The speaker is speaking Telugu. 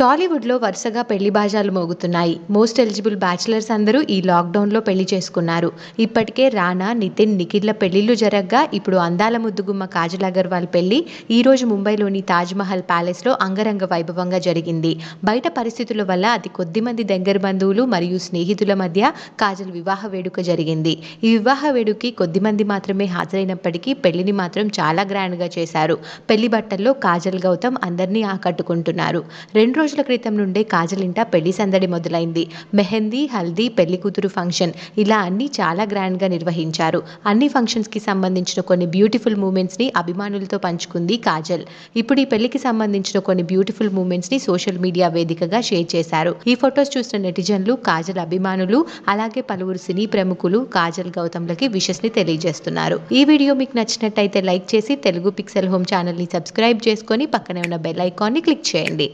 టాలీవుడ్లో వరుసగా పెళ్లి బాజాలు మోగుతున్నాయి మోస్ట్ ఎలిజిబుల్ బ్యాచిలర్స్ అందరూ ఈ లాక్డౌన్లో పెళ్లి చేసుకున్నారు ఇప్పటికే రానా నితిన్ నిఖిల్ల పెళ్లిళ్లు జరగగా ఇప్పుడు అందాల ముద్దుగుమ్మ కాజల్ అగర్వాల్ పెళ్లి ఈరోజు ముంబైలోని తాజ్మహల్ ప్యాలెస్లో అంగరంగ వైభవంగా జరిగింది బయట పరిస్థితుల వల్ల అతి కొద్ది మంది దగ్గర బంధువులు మరియు స్నేహితుల మధ్య కాజల్ వివాహ వేడుక జరిగింది ఈ వివాహ వేడుక కొద్ది మంది మాత్రమే హాజరైనప్పటికీ పెళ్లిని మాత్రం చాలా గ్రాండ్గా చేశారు పెళ్లి బట్టల్లో కాజల్ గౌతమ్ అందరినీ ఆకట్టుకుంటున్నారు రెండు రోజుల క్రితం నుండే కాజలింట పెళ్లి సందడి మొదలైంది మెహందీ హల్దీ పెళ్లి కూతురు ఫంక్షన్ ఇలా అన్ని చాలా గ్రాండ్ గా నిర్వహించారు అన్ని ఫంక్షన్స్ కి సంబంధించిన కొన్ని బ్యూటిఫుల్ మూమెంట్స్ ని అభిమానులతో పంచుకుంది కాజల్ ఇప్పుడు ఈ పెళ్లికి సంబంధించిన కొన్ని బ్యూటిఫుల్ మూమెంట్స్ ని సోషల్ మీడియా వేదికగా షేర్ చేశారు ఈ ఫొటోస్ చూసిన నెటిజన్లు కాజల్ అభిమానులు అలాగే పలువురు సినీ ప్రముఖులు కాజల్ గౌతమ్లకి ని తెలియజేస్తున్నారు ఈ వీడియో మీకు నచ్చినట్టయితే లైక్ చేసి తెలుగు పిక్సెల్ హోమ్ ఛానల్ ని సబ్స్క్రైబ్ చేసుకొని పక్కనే ఉన్న బెల్ ఐకాన్ ని క్లిక్ చేయండి